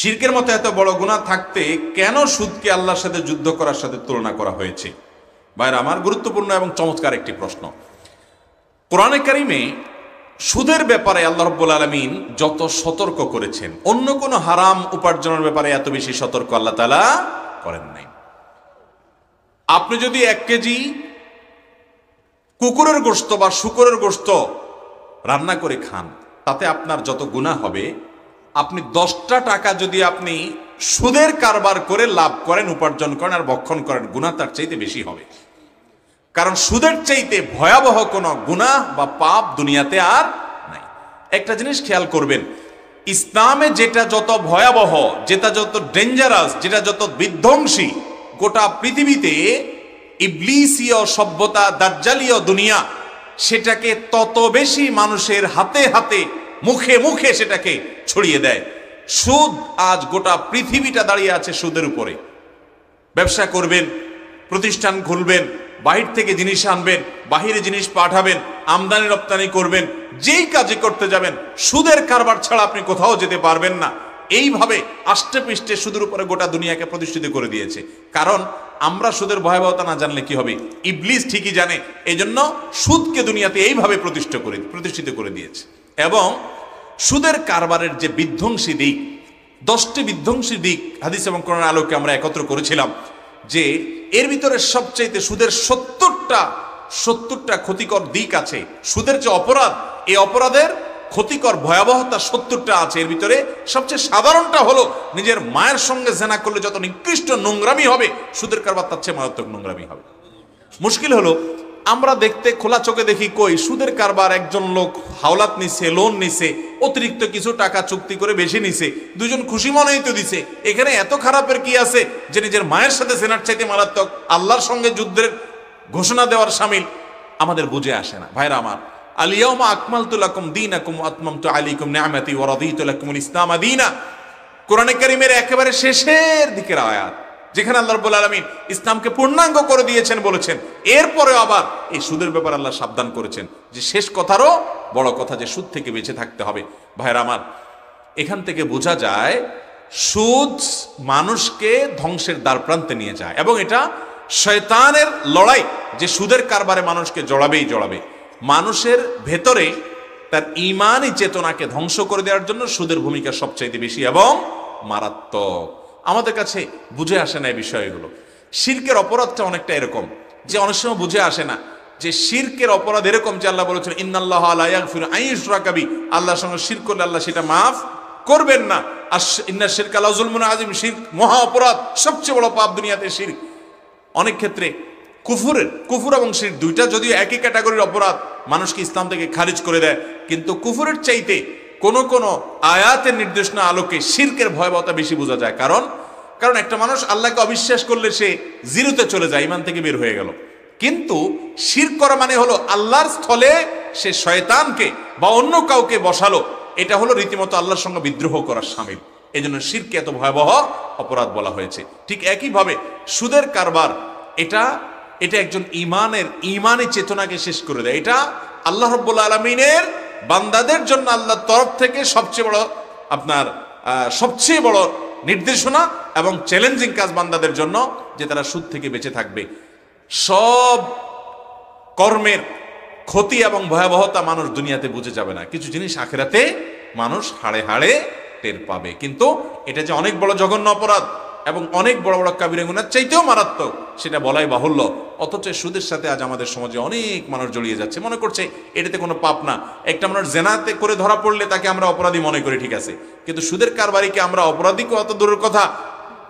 শির্কের মতো এত বড় গুণা থাকতে কেন সুদকে আল্লাহর সাথে যুদ্ধ করার সাথে তুলনা করা হয়েছে বাইর আমার গুরুত্বপূর্ণ এবং চমৎকার একটি প্রশ্ন কোরআনে কারিমে সুদের ব্যাপারে আল্লাহ রব্বুল আলমিন যত সতর্ক করেছেন অন্য কোনো হারাম উপার্জনের ব্যাপারে এত বেশি সতর্ক আল্লাহ তালা করেন নাই আপনি যদি এক কেজি কুকুরের গোস্ত বা শুকুরের গোস্ত রান্না করে খান তাতে আপনার যত গুণা হবে আপনি দশটা টাকা যদি আপনি সুদের কারবার করে লাভ করেন উপার্জন করেন আর বক্ষণ করেন গুণা তার চাইতে বেশি হবে কারণ সুদের চাইতে ভয়াবহ কোনো গুণা বা পাপ দুনিয়াতে আর নাই একটা জিনিস খেয়াল করবেন ইসলামে যেটা যত ভয়াবহ যেটা যত ডেঞ্জারাস যেটা যত বিধ্বংসী গোটা পৃথিবীতে ইবলিসীয় সভ্যতা দার্জালীয় দুনিয়া সেটাকে তত বেশি মানুষের হাতে হাতে মুখে মুখে সেটাকে ছড়িয়ে দেয় সুদ আজ গোটা পৃথিবীটা দাঁড়িয়ে আছে সুদের উপরে ব্যবসা করবেন প্রতিষ্ঠান খুলবেন বাহির থেকে জিনিস আনবেন বাহিরে জিনিস পাঠাবেন আমদানি রপ্তানি করবেন যেই কাজে করতে যাবেন সুদের কারবার ছাড়া আপনি কোথাও যেতে পারবেন না এইভাবে আষ্টে পিষ্টে সুদের উপরে গোটা দুনিয়াকে প্রতিষ্ঠিত করে দিয়েছে কারণ আমরা সুদের ভয়াবহতা না জানলে কি হবে ইবলিস ঠিকই জানে এই জন্য সুদকে দুনিয়াতে এইভাবে প্রতিষ্ঠা করে প্রতিষ্ঠিত করে দিয়েছে এবং সুদের কারবারের যে বিধ্বংসী দিক দশটি বিধ্বংসী দিক হাদিস এবং কোরআন আলোকে আমরা একত্র করেছিলাম যে এর ভিতরে সবচাইতে সুদের সত্তরটা সত্তরটা ক্ষতিকর দিক আছে সুদের যে অপরাধ এই অপরাধের ক্ষতিকর ভয়াবহতা সত্তরটা আছে এর ভিতরে সবচেয়ে সাধারণটা হলো নিজের মায়ের সঙ্গে জেনা করলে যত নিকৃষ্ট নোংরামি হবে সুদের কারবার তার চেয়ে মারাত্মক নোংরামি হবে মুশকিল হলো আমরা দেখতে খোলা চোখে দেখি কই সুদের কারবার একজন লোক হাওলাত নিছে লোন নিছে অতিরিক্ত কিছু টাকা চুক্তি করে বেশি নিছে দুজন খুশি মনেই তো দিছে এখানে এত খারাপের কি আছে যে নিজের মায়ের সাথে সেনার চাইতে মারাত্মক আল্লাহর সঙ্গে যুদ্ধের ঘোষণা দেওয়ার সামিল আমাদের বুঝে আসে না ভাইরা আমার আলিয়াউমা আকমাল তুলাকুম দিন আকুম আতমাম তু আলিকুম নামাতি ওরাদি তুলাকুমুল ইসলাম আদিনা কোরআনে করিমের একেবারে শেষের দিকের আয়াত যেখানে আল্লাহ রব্বুল আলমিন ইসলামকে পূর্ণাঙ্গ করে দিয়েছেন বলেছেন এরপরে আবার এই সুদের ব্যাপারে আল্লাহ সাবধান করেছেন যে শেষ কথারও বড় কথা যে সুদ থেকে বেঁচে থাকতে হবে ভাইয়ের আমার এখান থেকে বোঝা যায় সুদ মানুষকে ধ্বংসের দ্বার প্রান্তে নিয়ে যায় এবং এটা শয়তানের লড়াই যে সুদের কারবারে মানুষকে জড়াবেই জড়াবে মানুষের ভেতরে তার ইমানই চেতনাকে ধ্বংস করে দেওয়ার জন্য সুদের ভূমিকা সবচাইতে বেশি এবং মারাত্মক আমাদের কাছে বুঝে আসে না এই বিষয়গুলো শির্কের অপরাধটা অনেকটা এরকম যে অনেক সময় বুঝে আসে না যে শির্কের অপরাধ এরকম যে আল্লাহ বলেছেন ইন্নাল্লাহ আলাইয়াগফির আইয়ুশরা আল্লাহর সঙ্গে শির করলে আল্লাহ সেটা মাফ করবেন না আর ইন্না শিরক আল্লাহ জুলমুন আজিম শির মহা অপরাধ সবচেয়ে বড় পাপ দুনিয়াতে শির অনেক ক্ষেত্রে কুফুরের কুফুর এবং শির দুইটা যদিও একই ক্যাটাগরির অপরাধ মানুষকে ইসলাম থেকে খারিজ করে দেয় কিন্তু কুফুরের চাইতে কোনো কোনো আয়াতের নির্দেশনা আলোকে শির্কের ভয়াবহতা বেশি বোঝা যায় কারণ কারণ একটা মানুষ আল্লাহকে অবিশ্বাস করলে সে জিরুতে চলে যায় ইমান থেকে বের হয়ে গেল কিন্তু শির করা মানে হলো আল্লাহর স্থলে সে শয়তানকে বা অন্য কাউকে বসালো এটা হলো রীতিমতো আল্লাহর সঙ্গে বিদ্রোহ করার সামিল এই জন্য শিরকে এত ভয়াবহ অপরাধ বলা হয়েছে ঠিক একইভাবে সুদের কারবার এটা এটা একজন ইমানের ইমানি চেতনাকে শেষ করে দেয় এটা আল্লাহ রব্বুল আলমিনের বান্দাদের জন্য আল্লাহর তরফ থেকে সবচেয়ে বড় আপনার সবচেয়ে বড় নির্দেশনা এবং চ্যালেঞ্জিং কাজ বান্দাদের জন্য যে তারা সুদ থেকে বেঁচে থাকবে সব কর্মের ক্ষতি এবং ভয়াবহতা মানুষ দুনিয়াতে বুঝে যাবে না কিছু জিনিস আখেরাতে মানুষ হাড়ে হাড়ে টের পাবে কিন্তু এটা যে অনেক বড় জঘন্য অপরাধ এবং অনেক বড় বড় কাবিরা গুনার চাইতেও মারাত্মক সেটা বলাই বাহুল্য অথচ সুদের সাথে আজ আমাদের সমাজে অনেক মানুষ জড়িয়ে যাচ্ছে মনে করছে এটাতে কোনো পাপ না একটা মানুষ জেনাতে করে ধরা পড়লে তাকে আমরা অপরাধী মনে করি ঠিক আছে কিন্তু সুদের কারবারিকে আমরা অপরাধী অত দূরের কথা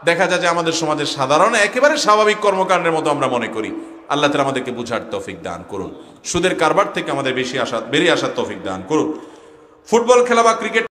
দেখা যায় যে আমাদের সমাজের সাধারণ একেবারে স্বাভাবিক কর্মকাণ্ডের মতো আমরা মনে করি আল্লাহ তালা আমাদেরকে বুঝার তফিক দান করুন সুদের কারবার থেকে আমাদের বেশি আসা বেরিয়ে আসার তফিক দান করুন ফুটবল খেলা বা ক্রিকেট